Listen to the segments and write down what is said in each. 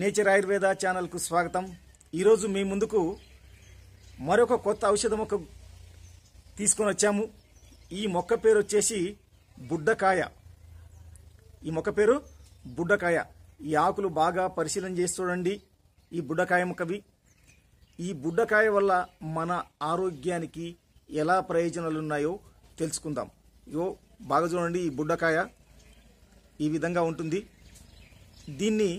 nature Ayurveda ఛానల్కు స్వాగతం ఈరోజు మీ ముందుకు మరొక కొత్త ఔషధ మొక్క తీసుకొని వచ్చాము ఈ మొక్క పేరు వచ్చేసి బుడ్డకాయ ఈ మొక్క పేరు బుడ్డకాయ ఈ ఆకులు బాగా పరిశీలన చేసి చూడండి ఈ బుడ్డకాయ మొక్కవి ఈ బుడ్డకాయ వల్ల మన ఆరోగ్యానికి ఎలా ప్రయోజనాలు ఉన్నాయో తెలుసుకుందాం ఇగో బాగా చూడండి ఈ బుడ్డకాయ ఈ విధంగా ఉంటుంది దీన్ని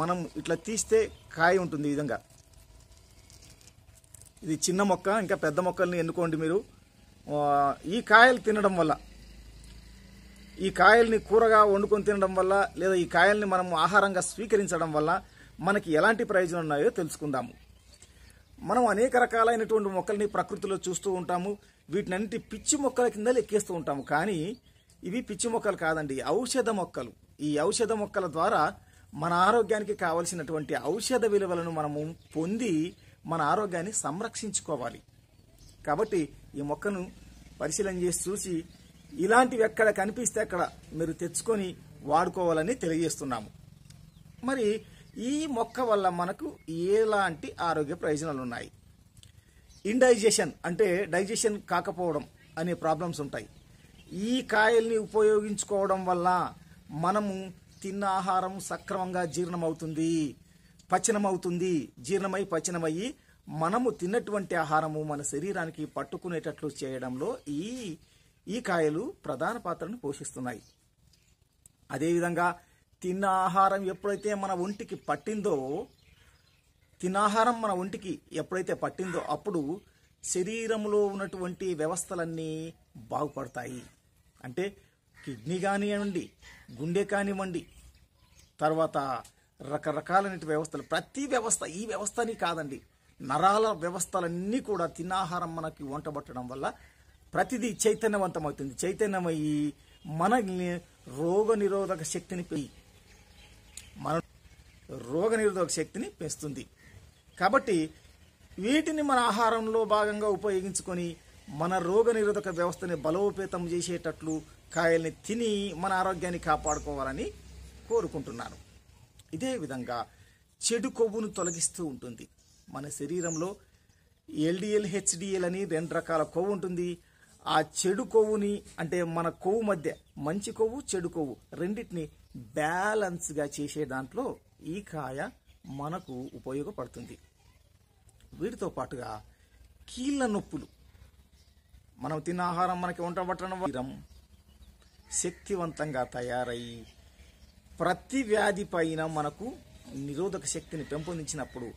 మనం ఇట్లా తీస్తే కాయ ఉంటుంది ఈ విధంగా ఇది చిన్న మొక్క ఇంకా పెద్ద మొక్కల్ని ఎన్నుకోండి మీరు ఈ కాయలు తినడం వల్ల ఈ కాయల్ని కూరగా వండుకొని తినడం వల్ల లేదా ఈ కాయల్ని మనం ఆహారంగా స్వీకరించడం వల్ల మనకి ఎలాంటి ప్రయోజనం ఉన్నాయో తెలుసుకుందాము మనం అనేక రకాలైనటువంటి మొక్కల్ని ప్రకృతిలో చూస్తూ ఉంటాము వీటినన్నిటి పిచ్చి మొక్కల కింద లెక్కేస్తూ ఉంటాము కానీ ఇవి పిచ్చి మొక్కలు కాదండి ఔషధ మొక్కలు ఈ ఔషధ మొక్కల ద్వారా మన ఆరోగ్యానికి కావలసినటువంటి ఔషధ విలువలను మనము పొంది మన ఆరోగ్యాన్ని సంరక్షించుకోవాలి కాబట్టి ఈ మొక్కను పరిశీలన చేసి చూసి ఇలాంటివి ఎక్కడ కనిపిస్తే అక్కడ మీరు తెచ్చుకొని వాడుకోవాలని తెలియజేస్తున్నాము మరి ఈ మొక్క వల్ల మనకు ఎలాంటి ఆరోగ్య ప్రయోజనాలు ఉన్నాయి ఇండైజెషన్ అంటే డైజెషన్ కాకపోవడం అనే ప్రాబ్లమ్స్ ఉంటాయి ఈ కాయల్ని ఉపయోగించుకోవడం వల్ల మనము తిన్న ఆహారం సక్రమంగా జీర్ణమవుతుంది పచనమవుతుంది జీర్ణమై పచనమయ్యి మనము తిన్నటువంటి ఆహారము మన శరీరానికి పట్టుకునేటట్లు చేయడంలో ఈ ఈ కాయలు ప్రధాన పాత్రను పోషిస్తున్నాయి అదేవిధంగా తిన్న ఆహారం ఎప్పుడైతే మన ఒంటికి పట్టిందో తినాహారం మన ఒంటికి ఎప్పుడైతే పట్టిందో అప్పుడు శరీరంలో ఉన్నటువంటి వ్యవస్థలన్నీ బాగుపడతాయి అంటే కిడ్నీ కానివ్వండి గుండె కానివ్వండి తర్వాత రకరకాలైన వ్యవస్థలు ప్రతి వ్యవస్థ ఈ వ్యవస్థని కాదండి నరాల వ్యవస్థలన్నీ కూడా తినాహారం మనకి వంటబట్టడం వల్ల ప్రతిదీ చైతన్యవంతమవుతుంది చైతన్యమయ్యి మన రోగ నిరోధక శక్తిని పెయి మన రోగ నిరోధక శక్తిని పెంచుతుంది కాబట్టి వీటిని మన ఆహారంలో భాగంగా ఉపయోగించుకొని మన రోగ నిరోధక వ్యవస్థని బలోపేతం చేసేటట్లు కాయల్ని తిని మన ఆరోగ్యాన్ని కాపాడుకోవాలని కోరుకుంటున్నాను ఇదే విధంగా చెడు కొవ్వును తొలగిస్తూ ఉంటుంది మన శరీరంలో ఎల్డిఎల్ హెచ్డిఎల్ అని రెండు రకాల కొవ్వు ఉంటుంది ఆ చెడు కొవ్వుని అంటే మన కొవ్వు మధ్య మంచి కొవ్వు చెడు కొవ్వు రెండింటిని బ్యాలెన్స్గా చేసే దాంట్లో ఈ కాయ మనకు ఉపయోగపడుతుంది వీటితో పాటుగా కీళ్ళ నొప్పులు మనం తిన్న ఆహారం మనకి వంట పట్టడం శక్తివంతంగా తయారయ్యి ప్రతి వ్యాధి పైన మనకు నిరోధక శక్తిని పెంపొందించినప్పుడు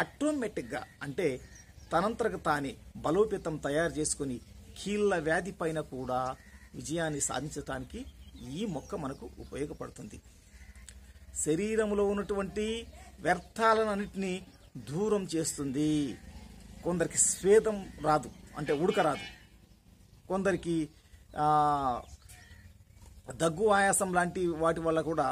ఆటోమేటిక్గా అంటే తనంతరకు తానే బలోపేతం తయారు చేసుకుని కీళ్ళ వ్యాధి పైన కూడా విజయాన్ని సాధించడానికి ఈ మొక్క మనకు ఉపయోగపడుతుంది శరీరంలో ఉన్నటువంటి వ్యర్థాలను అన్నింటినీ దూరం చేస్తుంది కొందరికి శ్వేతం రాదు అంటే ఉడక రాదు కొందరికి దగ్గు ఆయాసం లాంటి వాటి వల్ల కూడా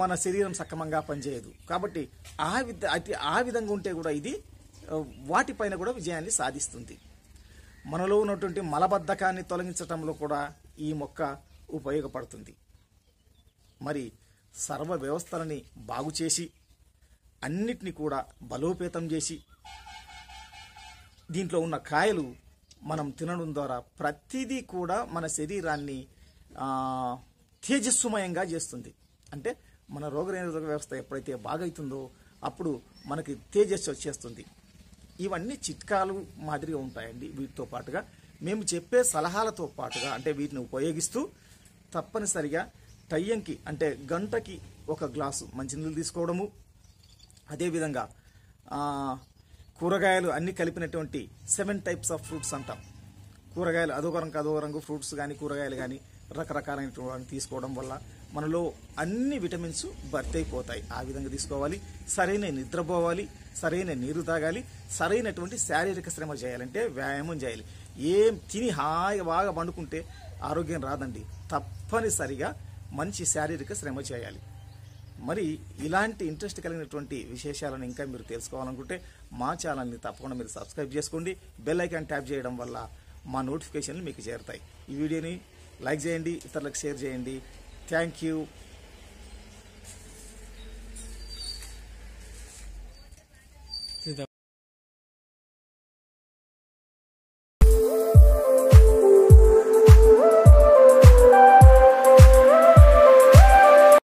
మన శరీరం సక్రమంగా పనిచేయదు కాబట్టి ఆ విధ అయితే ఆ విధంగా ఉంటే కూడా ఇది వాటిపైన కూడా విజయాన్ని సాధిస్తుంది మనలో ఉన్నటువంటి మలబద్ధకాన్ని తొలగించడంలో కూడా ఈ మొక్క ఉపయోగపడుతుంది మరి సర్వ వ్యవస్థలని బాగు చేసి అన్నిటినీ కూడా బలోపేతం చేసి దీంట్లో ఉన్న కాయలు మనం తినడం ద్వారా ప్రతిదీ కూడా మన శరీరాన్ని తేజస్సుమయంగా చేస్తుంది అంటే మన రోగనిరోధక వ్యవస్థ ఎప్పుడైతే బాగైతుందో అప్పుడు మనకి తేజస్సు వచ్చేస్తుంది ఇవన్నీ చిట్కాలు మాదిరిగా ఉంటాయండి వీటితో పాటుగా మేము చెప్పే సలహాలతో పాటుగా అంటే వీటిని ఉపయోగిస్తూ తప్పనిసరిగా టయ్యంకి అంటే గంటకి ఒక గ్లాసు మంచినీళ్ళు తీసుకోవడము అదేవిధంగా కూరగాయలు అన్ని కలిపినటువంటి సెవెన్ టైప్స్ ఆఫ్ ఫ్రూట్స్ అంటాం కూరగాయలు అదొక రంగు అదొక రంగు ఫ్రూట్స్ కానీ కూరగాయలు కానీ రకరకాలైనటువంటి తీసుకోవడం వల్ల మనలో అన్ని విటమిన్స్ భర్తీ అయిపోతాయి ఆ విధంగా తీసుకోవాలి సరైన నిద్రపోవాలి సరైన నీరు తాగాలి సరైనటువంటి శారీరక శ్రమ చేయాలంటే వ్యాయామం చేయాలి ఏం తిని హాయిగా బాగా పండుకుంటే ఆరోగ్యం రాదండి తప్పనిసరిగా మంచి శారీరక శ్రమ చేయాలి మరి ఇలాంటి ఇంట్రెస్ట్ కలిగినటువంటి విశేషాలను ఇంకా మీరు తెలుసుకోవాలనుకుంటే మా ఛానల్ని తప్పకుండా మీరు సబ్స్క్రైబ్ చేసుకోండి బెల్ ఐకాన్ ట్యాప్ చేయడం వల్ల మా నోటిఫికేషన్లు మీకు చేరుతాయి ఈ వీడియోని లైక్ చేయండి ఇతరులకు షేర్ చేయండి థ్యాంక్ యూ